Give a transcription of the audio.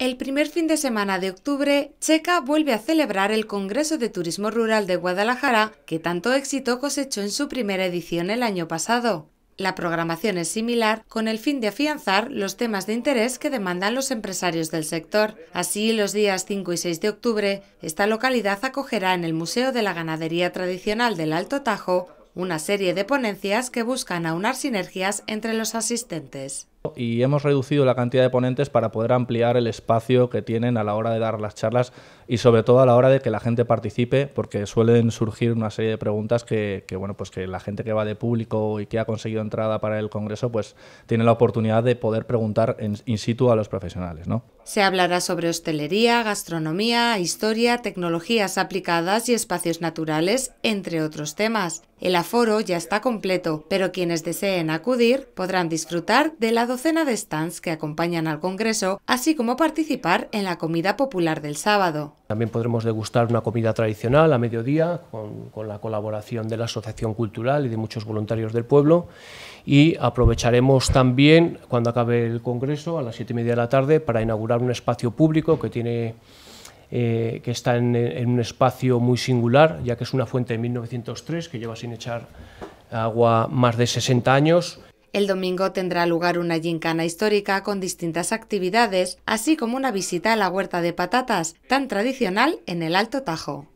El primer fin de semana de octubre, Checa vuelve a celebrar el Congreso de Turismo Rural de Guadalajara, que tanto éxito cosechó en su primera edición el año pasado. La programación es similar con el fin de afianzar los temas de interés que demandan los empresarios del sector. Así, los días 5 y 6 de octubre, esta localidad acogerá en el Museo de la Ganadería Tradicional del Alto Tajo una serie de ponencias que buscan aunar sinergias entre los asistentes y hemos reducido la cantidad de ponentes para poder ampliar el espacio que tienen a la hora de dar las charlas y sobre todo a la hora de que la gente participe porque suelen surgir una serie de preguntas que, bueno pues que la gente que va de público y que ha conseguido entrada para el congreso pues tiene la oportunidad de poder preguntar in situ a los profesionales ¿no? Se hablará sobre hostelería, gastronomía, historia, tecnologías aplicadas y espacios naturales, entre otros temas. El aforo ya está completo, pero quienes deseen acudir podrán disfrutar de la docena de stands que acompañan al Congreso, así como participar en la comida popular del sábado. También podremos degustar una comida tradicional a mediodía con, la colaboración de la Asociación Cultural y de muchos voluntarios del pueblo. Y aprovecharemos también, cuando acabe el Congreso, a las siete y media de la tarde, para inaugurar un espacio público que, tiene, eh, que está en, en un espacio muy singular, ya que es una fuente de 1903 que lleva sin echar agua más de 60 años el domingo tendrá lugar una gincana histórica con distintas actividades, así como una visita a la huerta de patatas, tan tradicional en el Alto Tajo.